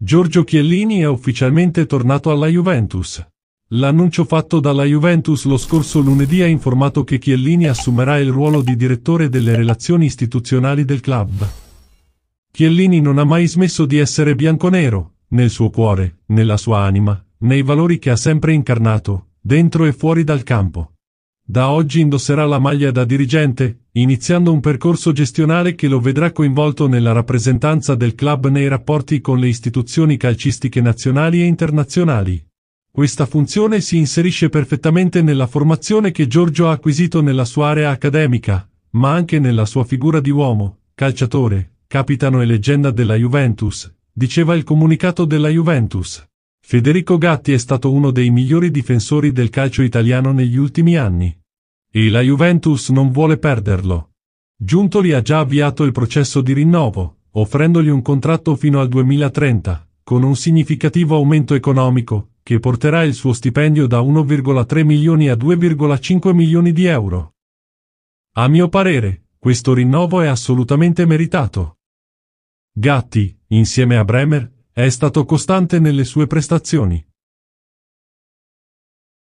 Giorgio Chiellini è ufficialmente tornato alla Juventus. L'annuncio fatto dalla Juventus lo scorso lunedì ha informato che Chiellini assumerà il ruolo di direttore delle relazioni istituzionali del club. Chiellini non ha mai smesso di essere bianconero, nel suo cuore, nella sua anima, nei valori che ha sempre incarnato, dentro e fuori dal campo. Da oggi indosserà la maglia da dirigente, iniziando un percorso gestionale che lo vedrà coinvolto nella rappresentanza del club nei rapporti con le istituzioni calcistiche nazionali e internazionali. Questa funzione si inserisce perfettamente nella formazione che Giorgio ha acquisito nella sua area accademica, ma anche nella sua figura di uomo, calciatore, capitano e leggenda della Juventus, diceva il comunicato della Juventus. Federico Gatti è stato uno dei migliori difensori del calcio italiano negli ultimi anni. E la Juventus non vuole perderlo. Giuntoli ha già avviato il processo di rinnovo, offrendogli un contratto fino al 2030, con un significativo aumento economico, che porterà il suo stipendio da 1,3 milioni a 2,5 milioni di euro. A mio parere, questo rinnovo è assolutamente meritato. Gatti, insieme a Bremer, è stato costante nelle sue prestazioni.